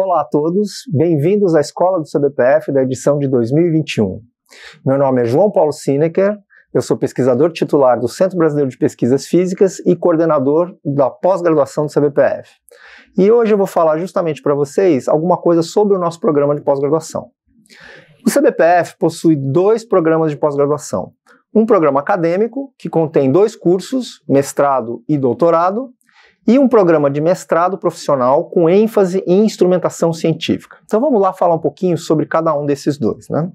Olá a todos, bem-vindos à Escola do CBPF da edição de 2021. Meu nome é João Paulo Sinecker, eu sou pesquisador titular do Centro Brasileiro de Pesquisas Físicas e coordenador da pós-graduação do CBPF. E hoje eu vou falar justamente para vocês alguma coisa sobre o nosso programa de pós-graduação. O CBPF possui dois programas de pós-graduação. Um programa acadêmico, que contém dois cursos, mestrado e doutorado, e um programa de mestrado profissional com ênfase em instrumentação científica. Então vamos lá falar um pouquinho sobre cada um desses dois. Né?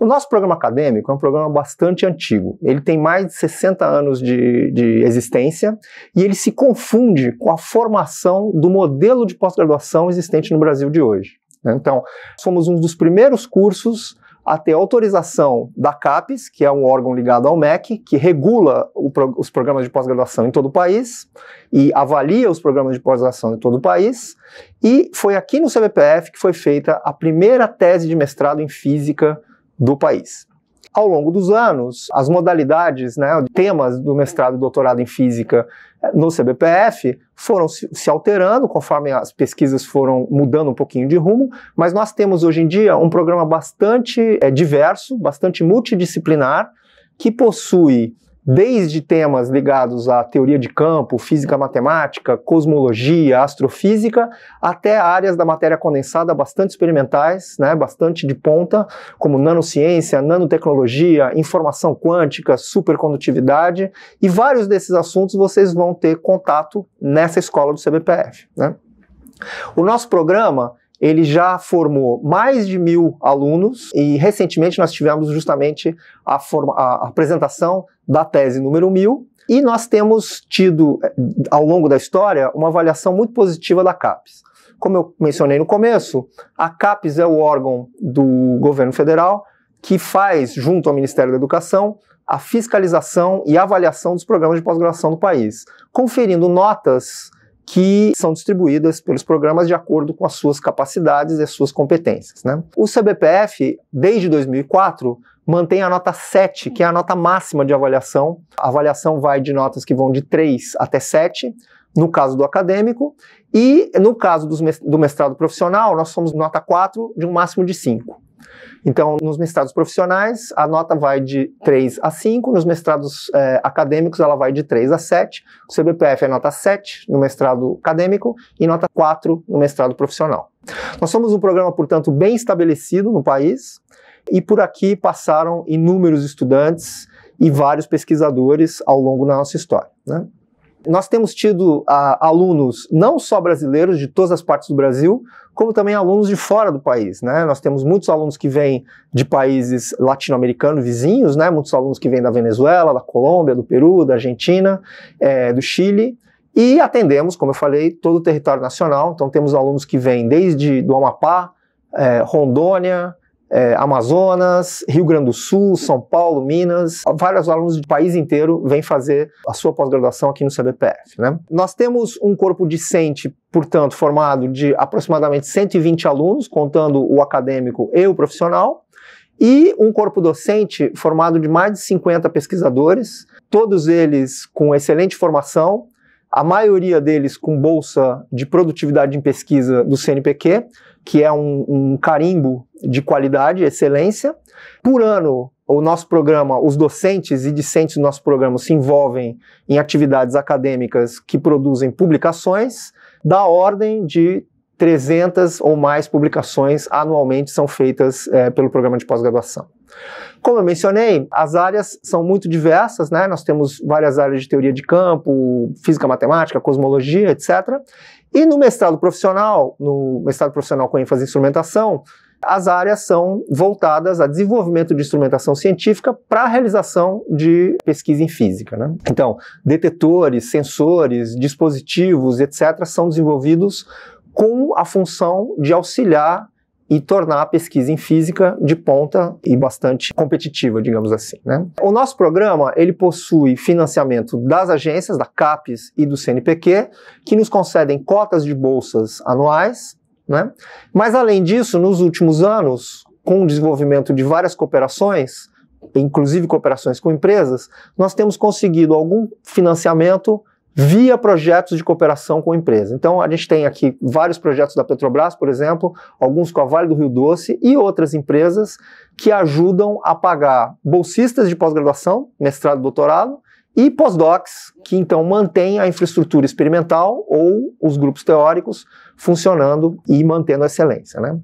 O nosso programa acadêmico é um programa bastante antigo, ele tem mais de 60 anos de, de existência e ele se confunde com a formação do modelo de pós-graduação existente no Brasil de hoje. Né? Então, somos um dos primeiros cursos a ter autorização da CAPES, que é um órgão ligado ao MEC, que regula os programas de pós-graduação em todo o país e avalia os programas de pós-graduação em todo o país. E foi aqui no CBPF que foi feita a primeira tese de mestrado em física do país ao longo dos anos, as modalidades, né, temas do mestrado e doutorado em física eh, no CBPF foram se alterando conforme as pesquisas foram mudando um pouquinho de rumo, mas nós temos hoje em dia um programa bastante é, diverso, bastante multidisciplinar, que possui desde temas ligados à teoria de campo, física matemática, cosmologia, astrofísica, até áreas da matéria condensada bastante experimentais, né, bastante de ponta, como nanociência, nanotecnologia, informação quântica, supercondutividade, e vários desses assuntos vocês vão ter contato nessa escola do CBPF. Né? O nosso programa ele já formou mais de mil alunos e recentemente nós tivemos justamente a, forma, a apresentação da tese número mil e nós temos tido eh, ao longo da história uma avaliação muito positiva da CAPES. Como eu mencionei no começo, a CAPES é o órgão do governo federal que faz, junto ao Ministério da Educação, a fiscalização e avaliação dos programas de pós-graduação do país, conferindo notas que são distribuídas pelos programas de acordo com as suas capacidades e as suas competências. Né? O CBPF, desde 2004, mantém a nota 7, que é a nota máxima de avaliação. A avaliação vai de notas que vão de 3 até 7, no caso do acadêmico, e no caso do mestrado profissional, nós somos nota 4, de um máximo de 5. Então, nos mestrados profissionais, a nota vai de 3 a 5, nos mestrados é, acadêmicos, ela vai de 3 a 7. O CBPF é nota 7 no mestrado acadêmico e nota 4 no mestrado profissional. Nós somos um programa, portanto, bem estabelecido no país e por aqui passaram inúmeros estudantes e vários pesquisadores ao longo da nossa história. Né? Nós temos tido ah, alunos não só brasileiros de todas as partes do Brasil, como também alunos de fora do país, né? Nós temos muitos alunos que vêm de países latino-americanos vizinhos, né? Muitos alunos que vêm da Venezuela, da Colômbia, do Peru, da Argentina, é, do Chile. E atendemos, como eu falei, todo o território nacional. Então temos alunos que vêm desde do Amapá, é, Rondônia, é, Amazonas, Rio Grande do Sul, São Paulo, Minas, vários alunos do país inteiro vêm fazer a sua pós-graduação aqui no CBPF. Né? Nós temos um corpo discente, portanto, formado de aproximadamente 120 alunos, contando o acadêmico e o profissional, e um corpo docente formado de mais de 50 pesquisadores, todos eles com excelente formação, a maioria deles com bolsa de produtividade em pesquisa do CNPq, que é um, um carimbo de qualidade, excelência. Por ano, o nosso programa, os docentes e discentes do nosso programa se envolvem em atividades acadêmicas que produzem publicações da ordem de 300 ou mais publicações anualmente são feitas é, pelo programa de pós-graduação. Como eu mencionei, as áreas são muito diversas, né? Nós temos várias áreas de teoria de campo, física matemática, cosmologia, etc. E no mestrado profissional, no mestrado profissional com ênfase em instrumentação, as áreas são voltadas a desenvolvimento de instrumentação científica para a realização de pesquisa em física. Né? Então, detetores, sensores, dispositivos, etc., são desenvolvidos com a função de auxiliar e tornar a pesquisa em física de ponta e bastante competitiva, digamos assim. Né? O nosso programa ele possui financiamento das agências, da CAPES e do CNPq, que nos concedem cotas de bolsas anuais. Né? Mas, além disso, nos últimos anos, com o desenvolvimento de várias cooperações, inclusive cooperações com empresas, nós temos conseguido algum financiamento via projetos de cooperação com empresas. Então, a gente tem aqui vários projetos da Petrobras, por exemplo, alguns com a Vale do Rio Doce e outras empresas que ajudam a pagar bolsistas de pós-graduação, mestrado, doutorado, e pós-docs, que então mantém a infraestrutura experimental ou os grupos teóricos funcionando e mantendo a excelência. Né?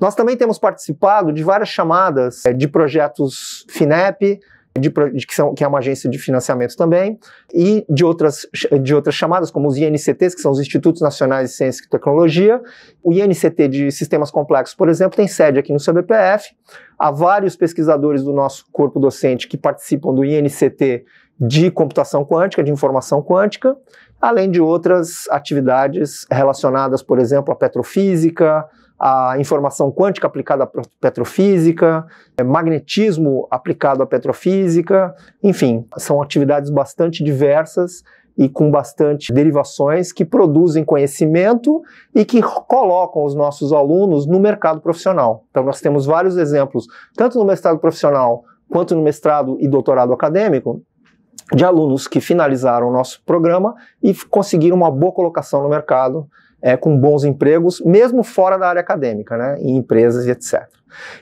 Nós também temos participado de várias chamadas eh, de projetos FINEP, de, de, que, são, que é uma agência de financiamento também, e de outras, de outras chamadas, como os INCTs, que são os Institutos Nacionais de Ciência e Tecnologia. O INCT de Sistemas Complexos, por exemplo, tem sede aqui no CBPF. Há vários pesquisadores do nosso corpo docente que participam do INCT de computação quântica, de informação quântica, além de outras atividades relacionadas, por exemplo, à petrofísica, a informação quântica aplicada à petrofísica, é, magnetismo aplicado à petrofísica, enfim, são atividades bastante diversas e com bastante derivações que produzem conhecimento e que colocam os nossos alunos no mercado profissional. Então, nós temos vários exemplos, tanto no mestrado profissional quanto no mestrado e doutorado acadêmico, de alunos que finalizaram o nosso programa e conseguiram uma boa colocação no mercado é, com bons empregos, mesmo fora da área acadêmica, né, em empresas e etc.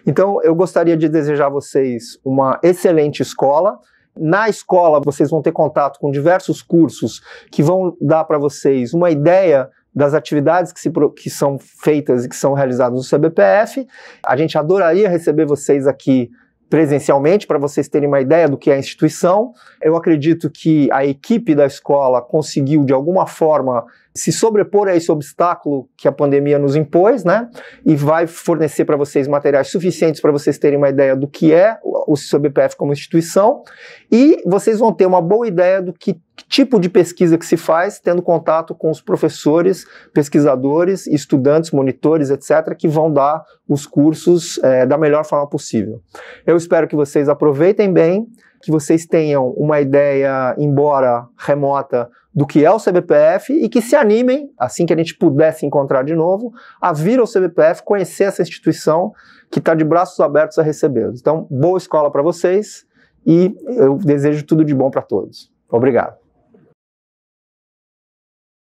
Então, eu gostaria de desejar a vocês uma excelente escola. Na escola, vocês vão ter contato com diversos cursos que vão dar para vocês uma ideia das atividades que, se, que, são feitas e que são realizadas no CBPF. A gente adoraria receber vocês aqui presencialmente, para vocês terem uma ideia do que é a instituição. Eu acredito que a equipe da escola conseguiu, de alguma forma, se sobrepor a esse obstáculo que a pandemia nos impôs, né? E vai fornecer para vocês materiais suficientes para vocês terem uma ideia do que é o CBPF como instituição. E vocês vão ter uma boa ideia do que tipo de pesquisa que se faz, tendo contato com os professores, pesquisadores, estudantes, monitores, etc., que vão dar os cursos é, da melhor forma possível. Eu espero que vocês aproveitem bem, que vocês tenham uma ideia, embora remota, do que é o CBPF e que se animem, assim que a gente pudesse encontrar de novo, a vir ao CBPF, conhecer essa instituição que está de braços abertos a recebê-los. Então, boa escola para vocês e eu desejo tudo de bom para todos. Obrigado.